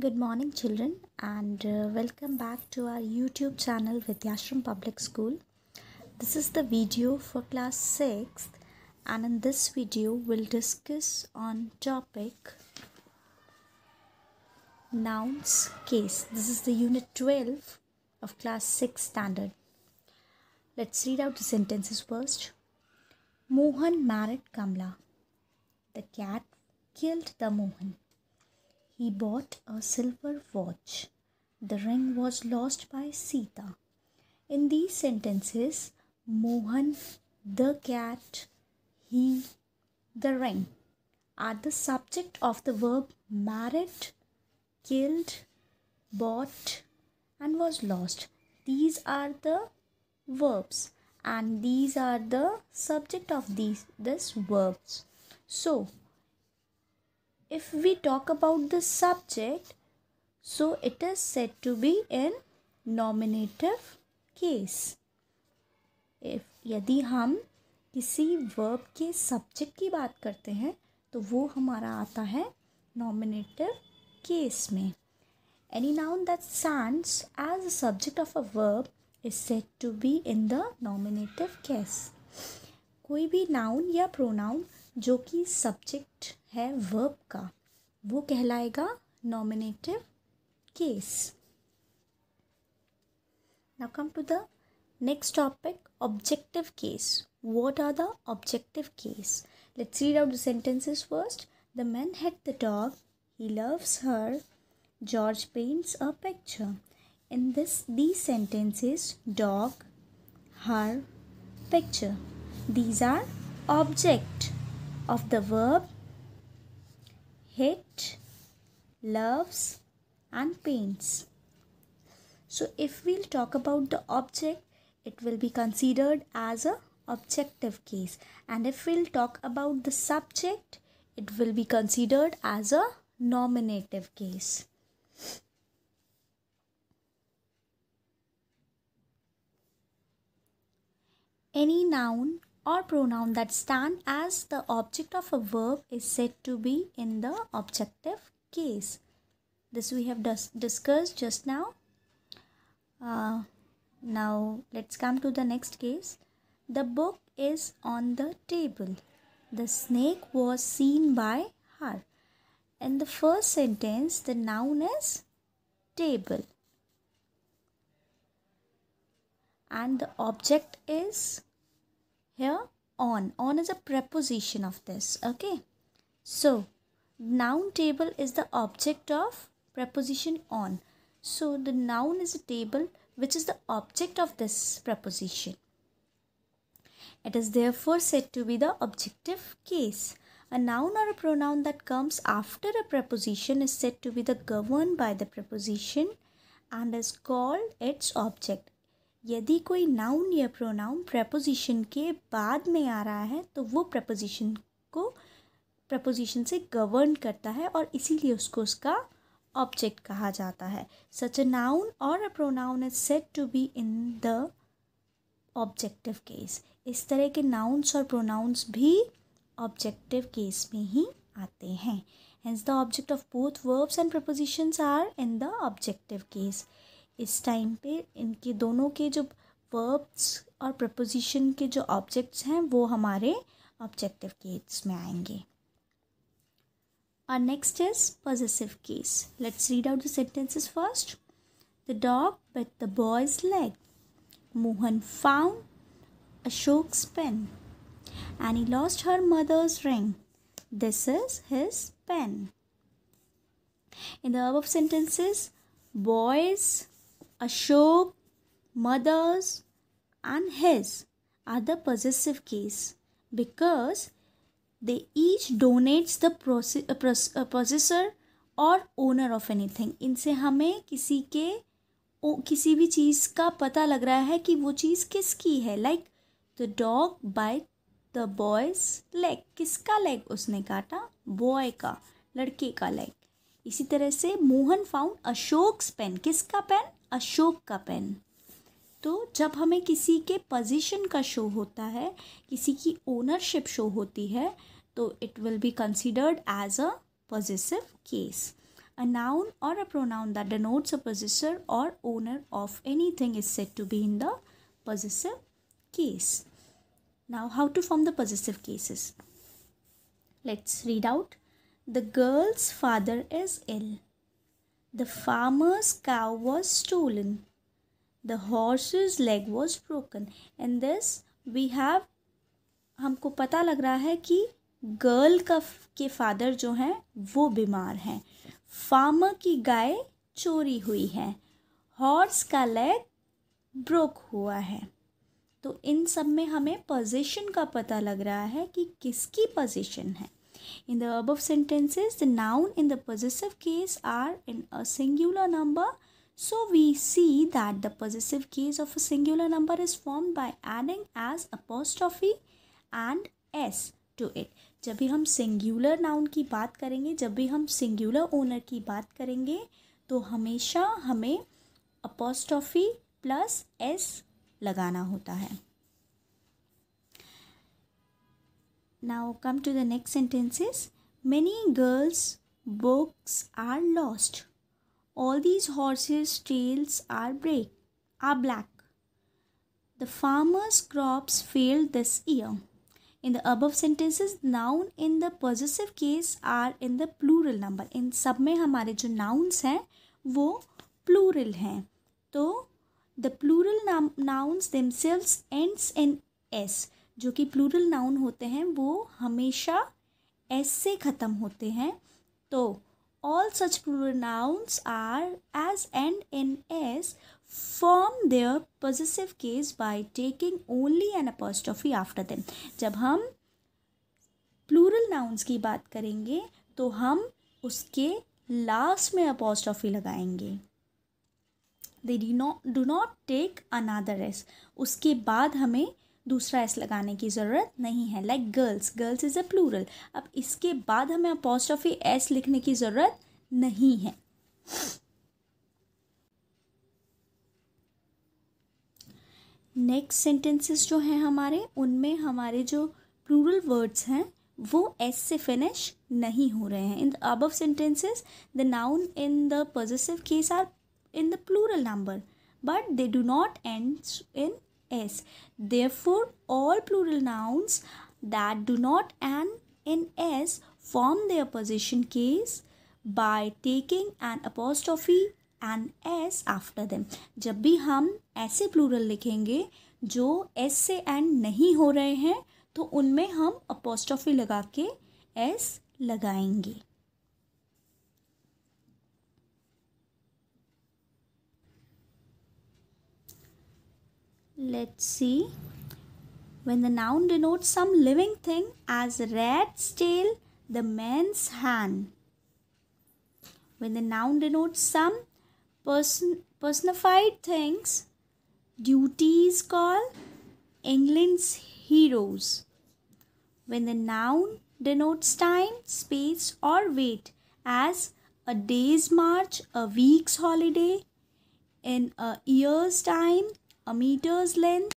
Good morning, children, and uh, welcome back to our YouTube channel Vidyashram Public School. This is the video for class 6th, and in this video, we'll discuss on topic Nouns Case. This is the unit 12 of class 6 standard. Let's read out the sentences first. Mohan married Kamla. The cat killed the Mohan he bought a silver watch. The ring was lost by Sita. In these sentences, Mohan, the cat, he, the ring are the subject of the verb married, killed, bought, and was lost. These are the verbs and these are the subject of these this verbs. So if we talk about the subject so it is said to be in nominative case if यदि हम किसी verb के subject की बात करते हैं तो वो हमारा आता है नॉमिनेटिव केस में any noun that stands as a subject of a verb is said to be in the nominative case कोई भी नाउन या प्रोनाउन जो कि सब्जेक्ट है वर्ब का वो कहलाएगा nominative case now come to the next topic objective case what are the objective case let's read out the sentences first the man had the dog he loves her george paints a picture in this these sentences dog her picture these are object of the verb hit, loves and paints. So if we'll talk about the object, it will be considered as a objective case. And if we'll talk about the subject, it will be considered as a nominative case. Any noun or pronoun that stand as the object of a verb is said to be in the objective case. This we have dis discussed just now. Uh, now let's come to the next case. The book is on the table. The snake was seen by her. In the first sentence, the noun is table and the object is here on on is a preposition of this okay so noun table is the object of preposition on so the noun is a table which is the object of this preposition it is therefore said to be the objective case a noun or a pronoun that comes after a preposition is said to be the governed by the preposition and is called its object यदि कोई noun या pronoun preposition के बाद में आ रहा है तो वो प्रपोजिशन को प्रपोजिशन से गवर्न करता है और इसीलिए उसको उसका ऑब्जेक्ट कहा जाता है सच a noun or a pronoun is said to be in the objective case इस तरह के नाउन्स और प्रोनाउन्स भी ऑब्जेक्टिव केस में ही आते हैं hence the object of both verbs and prepositions are in the objective case इस टाइम पे इनके दोनों के जो वर्ब्स और प्रपोजिशन के जो ऑब्जेक्ट्स हैं वो हमारे ऑब्जेक्टिव केस में आएंगे और next is positive case let's read out the sentences first the dog bit the boy's leg Mohan found Ashok pen and he lost her mother's ring this is his pen in the verb of sentences, Ashok, mother's, and his are the possessive case because they each donates the possessor or owner of anything इनसे हमें किसी के ओ, किसी भी चीज़ का पता लग रहा है कि वो चीज़ किसकी है like the dog bite the boy's leg किसका लेग उसने काटा बॉय का लड़के का लेग इसी तरह से मोहन फाउंड अशोक्स पेन किसका पेन अशोक का पेन तो जब हमें किसी के पोजीशन का शो होता है किसी की ओनरशिप शो होती है तो it will be considered as a positive case a noun or a pronoun that denotes a possessor or owner of anything is said to be in the positive case now how to form the positive cases let's read out The girl's father is ill. The farmer's cow was stolen. The horse's leg was broken. In this we have हमको पता लग रहा है कि girl का के father जो हैं वो बीमार हैं फार्मर की गाय चोरी हुई है हॉर्स का लेग ब्रोक हुआ है तो इन सब में हमें पोजीशन का पता लग रहा है कि किसकी पोजीशन है In the above sentences, the noun in the possessive case are in a singular number. So we see that the possessive case of a singular number is formed by adding as apostrophe and s to it जब भी हम singular noun की बात करेंगे जब भी हम singular owner की बात करेंगे तो हमेशा हमें अपोस्टॉफी प्लस एस लगाना होता है Now come to the next sentences. Many girls' books are lost. All these horses' tails are break are black. The farmer's crops failed this year. In the above sentences, noun in the possessive case are in the plural number. In sub में हमारे जो nouns हैं वो plural हैं तो the plural nouns themselves ends in s जो कि plural noun होते हैं वो हमेशा एस से ख़त्म होते हैं तो all such plural nouns are as end in s form their positive case by taking only an apostrophe after them जब हम प्लूरल नाउन्स की बात करेंगे तो हम उसके लास्ट में अपॉस्टॉफी लगाएंगे they did not do not take another s उसके बाद हमें दूसरा एस लगाने की ज़रूरत नहीं है like girls girls is a plural अब इसके बाद हमें अपॉस्ट्रॉफी एस लिखने की ज़रूरत नहीं है नेक्स्ट सेंटेंसेस जो हैं हमारे उनमें हमारे जो प्लूरल वर्ड्स हैं वो एस से फिनिश नहीं हो रहे हैं in the above sentences the noun in the positive case are in the plural number but they do not end in s. Therefore, all plural nouns that do not end in s form their position case by taking an apostrophe and s after them. जब भी हम ऐसे plural लिखेंगे जो s से end नहीं हो रहे हैं तो उनमें हम apostrophe लगा के s लगाएंगे Let's see. When the noun denotes some living thing as rat's tail, the man's hand. When the noun denotes some person, personified things, duty is called England's heroes. When the noun denotes time, space or weight as a day's march, a week's holiday, in a year's time, a meter's length